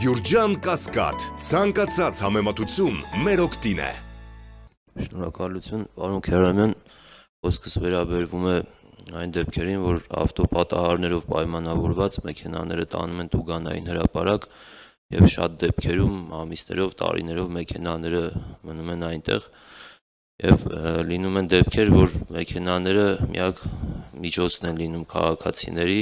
Գյուրջան կասկատ, ծանկացած համեմատություն մեր ոգտին է։ Շնորակալություն, պարոն Քերամյան, ոսկս վերաբերվում է այն դեպքերին, որ ավտոպատահարներով պայմանավորված մեքենաները տանում են տուգանային հրապարակ և շատ դեպքերում ամիսներով, տարիներով մեքենաները մնում են այնտեղ և լինում են դեպքեր, որ մեքենաները միակ միջոցն են լինում քաղաքացիների,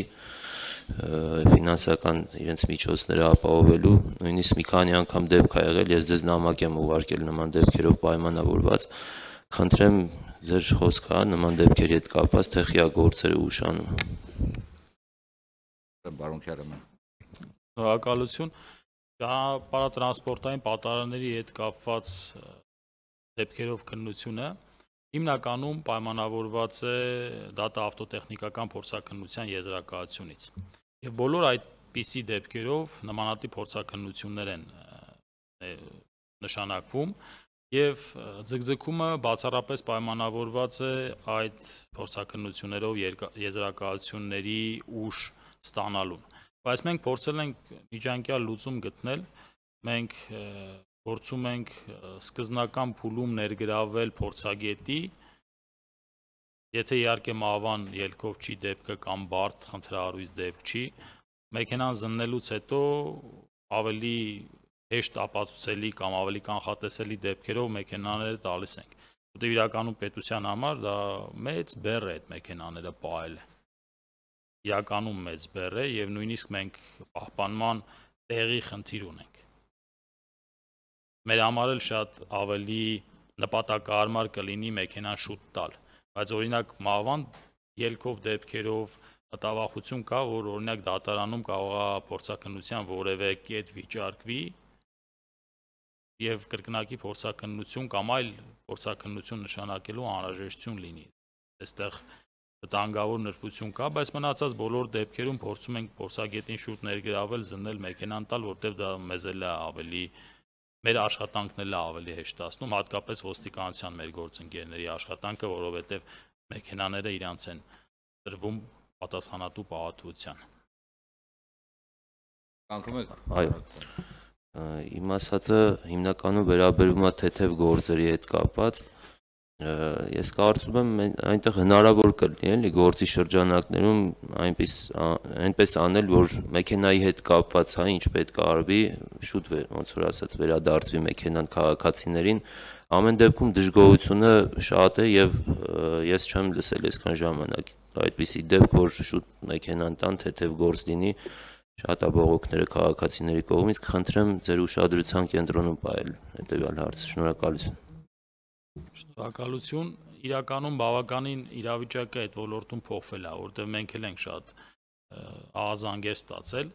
ֆինանսական իրենց միջոցները ապահովելու, նույնիսկ մի քանի անգամ դեպք ա եղել, ես ձեզ նամակ եմ ուղարկել նման դեպքերով պայմանավորված։ Խնդրեմ ձեր խոսքը նման դեպքերի հետ կապված թե խիա գործերը ուշանում։ Բարոն Քյարեման։ Շնորհակալություն։ Դա պարատրանսպորտային պատարանների հետ կապված դեպքերով քննությունը հիմնականում պայմանավորված է դատա ավտոտեխնիկական փորձակնության եզրակացությունից։ Եվ բոլոր այդ պիսի դեպքերով նմանատիպ փորձակնություններ են նշանակվում եւ ձգձգումը բացառապես պայմանավորված է այդ փորձակնություններով եզրակացությունների ուժ ստանալուն բայց մենք փորձել ենք միջանկյալ լուծում գտնել մենք փորձում ենք սկզբնական փուլում ներգրավել փորձագետի Եթե իհարկե մահվան ելքով չի դեպքը կամ բարդ խնդրահարույց դեպք չի, մեքենան զննելուց հետո ավելի հեշտ ապացուցելի կամ ավելի կանխատեսելի դեպքերով մեքենաները տալիս ենք։ Որտեւ իրականում պետության համար դա մեծ բեռ է այդ մեքենաները ողել։ Իրականում մեծ բեռ է եւ նույնիսկ մենք պահպանման տեղի խնդիր ունենք։ Մեր համար էլ շատ ավելի նպատակարար կլինի մեքենան շուտ տալ։ Բայց օրինակ մահվան ելքով դեպքերով տավախություն կա, որ օրինակ դատարանում կարող է փորձակնության որևէ կետ վիճարկվի եւ կրկնակի փորձակնություն կամ այլ փորձակնություն նշանակելու անհրաժեշտություն լինի։ Այստեղ վտանգավոր նրբություն կա, բայց մնացած բոլոր դեպքերում փորձում ենք փորձագետին շուտ ներգրավել, զննել մեքենան տալ, որտեղ դա մեզ էլ ավելի ավելի մեր աշխատանքն էլ է ավելի հեշտացնում, հատկապես ոստիկանության մեր գործընկերների աշխատանքը, որովհետև մեքենաները իրանց են տրվում պատասխանատու պահատվության։ Կանգնում եք։ Այո։ Իմ ասածը հիմնականում վերաբերվում է թեթև գործերի հետ կապված, թե ես կարծում եմ այնտեղ հնարավոր կլինի էլի գործի շրջանակներում այնպես այնպես անել, որ մեքենայի հետ կապված հա ինչ պետք է արվի, շուտ ոնց որ ասած վերադարձվի մեքենան քաղաքացիներին։ Ամեն դեպքում դժգոհությունը շատ է եւ ես չեմ լսել այսքան ժամանակ այդպիսի դեպք, որ շուտ մեքենան տան թեթև գործ լինի շատ աբողոքները քաղաքացիների կողմից։ Խնդրեմ ձեր ուշադրության կենտրոնում պահել հետեւյալ հարցը։ Շնորհակալություն։ Շնորհակալություն։ Իրականում բավականին իրավիճակը այդ ոլորտում փոխվել է, որտեղ մենք էլ ենք շատ ահազանգեր ստացել։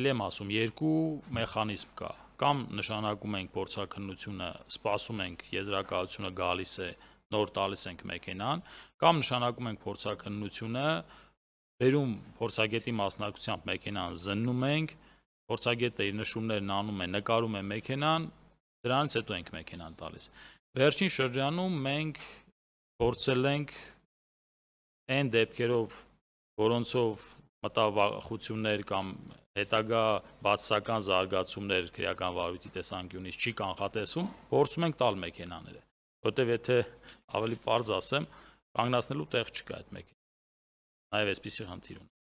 Էլ եմ ասում, երկու մեխանիզմ կա։ Կամ նշանակում ենք փորձակնությունը, սպասում ենք եզրակացությունը գալիս է, նոր տալիս ենք մեքենան, կամ նշանակում ենք փորձակնությունը, վերում փորձագետի մասնակցությամբ մեքենան զննում ենք, փորձագետը իր նշումներն անում է, նկարում է մեքենան, դրանից հետո ենք մեքենան տալիս։ մեքենան Վերջին շրջանում մենք փորձել ենք այն դեպքերով, որոնցով մտավախություններ կամ հետագա բացական զարգացումներ քրեական վարույթի տեսանկյունից չի կանխատեսում, փորձում ենք տալ մեքենաները, որտեղ եթե ավելի པարզ ասեմ, կանգնացնելու տեղ չկա այդ մեքենան։ Նաև այսպիսի խնդիր ունի։